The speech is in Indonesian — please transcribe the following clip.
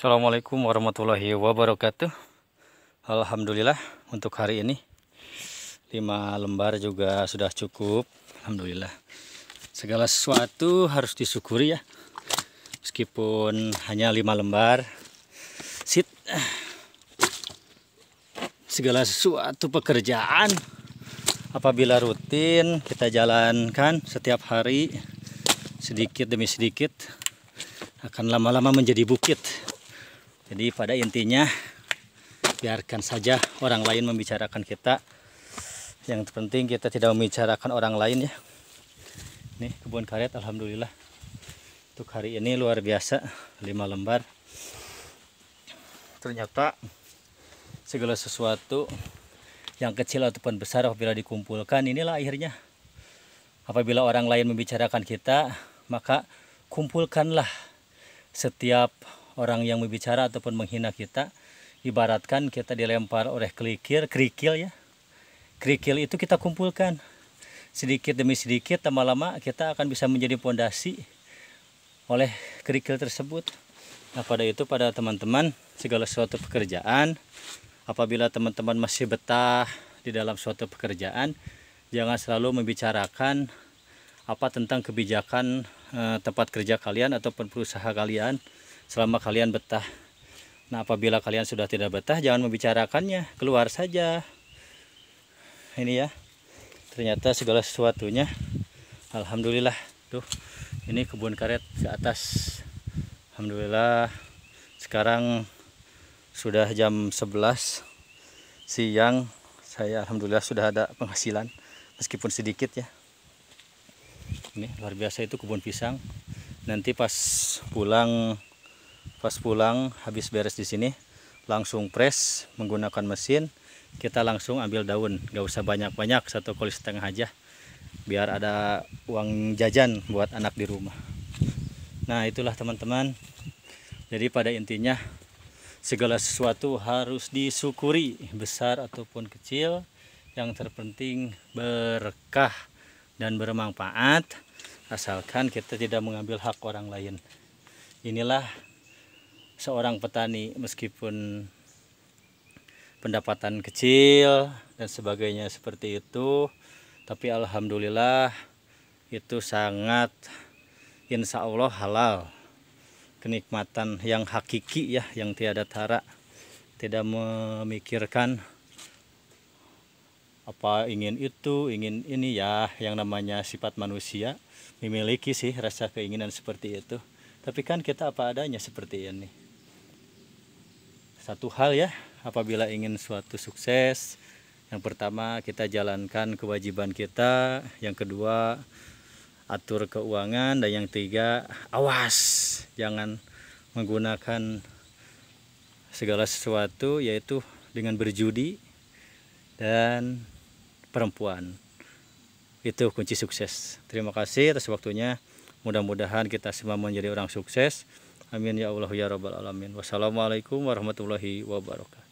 Assalamualaikum warahmatullahi wabarakatuh Alhamdulillah untuk hari ini 5 lembar juga sudah cukup Alhamdulillah segala sesuatu harus disyukuri ya meskipun hanya 5 lembar sit segala sesuatu pekerjaan apabila rutin kita jalankan setiap hari sedikit demi sedikit akan lama-lama menjadi bukit jadi pada intinya biarkan saja orang lain membicarakan kita. Yang penting kita tidak membicarakan orang lain ya. Nih kebun karet alhamdulillah. Untuk hari ini luar biasa 5 lembar. Ternyata segala sesuatu yang kecil ataupun besar apabila dikumpulkan inilah akhirnya apabila orang lain membicarakan kita maka kumpulkanlah setiap orang yang berbicara ataupun menghina kita ibaratkan kita dilempar oleh kerikil kerikil ya kerikil itu kita kumpulkan sedikit demi sedikit lama-lama kita akan bisa menjadi pondasi oleh kerikil tersebut nah pada itu pada teman-teman segala suatu pekerjaan apabila teman-teman masih betah di dalam suatu pekerjaan jangan selalu membicarakan apa tentang kebijakan eh, tempat kerja kalian ataupun perusahaan kalian selama kalian betah. Nah, apabila kalian sudah tidak betah, jangan membicarakannya, keluar saja. Ini ya. Ternyata segala sesuatunya alhamdulillah. Tuh, ini kebun karet ke atas. Alhamdulillah. Sekarang sudah jam 11 siang. Saya alhamdulillah sudah ada penghasilan meskipun sedikit ya. Ini luar biasa itu kebun pisang. Nanti pas pulang pas pulang habis beres di sini langsung press menggunakan mesin kita langsung ambil daun gak usah banyak-banyak satu koli setengah aja biar ada uang jajan buat anak di rumah nah itulah teman-teman jadi pada intinya segala sesuatu harus disyukuri besar ataupun kecil yang terpenting berkah dan bermanfaat asalkan kita tidak mengambil hak orang lain inilah seorang petani meskipun pendapatan kecil dan sebagainya seperti itu tapi alhamdulillah itu sangat insya Allah halal kenikmatan yang hakiki ya yang tiada tara tidak memikirkan apa ingin itu ingin ini ya yang namanya sifat manusia memiliki sih rasa keinginan seperti itu tapi kan kita apa adanya seperti ini satu hal ya apabila ingin suatu sukses yang pertama kita jalankan kewajiban kita yang kedua atur keuangan dan yang ketiga awas jangan menggunakan segala sesuatu yaitu dengan berjudi dan perempuan itu kunci sukses terima kasih atas waktunya mudah-mudahan kita semua menjadi orang sukses Amin ya Allah ya Rabbal Alamin. Wassalamualaikum warahmatullahi wabarakatuh.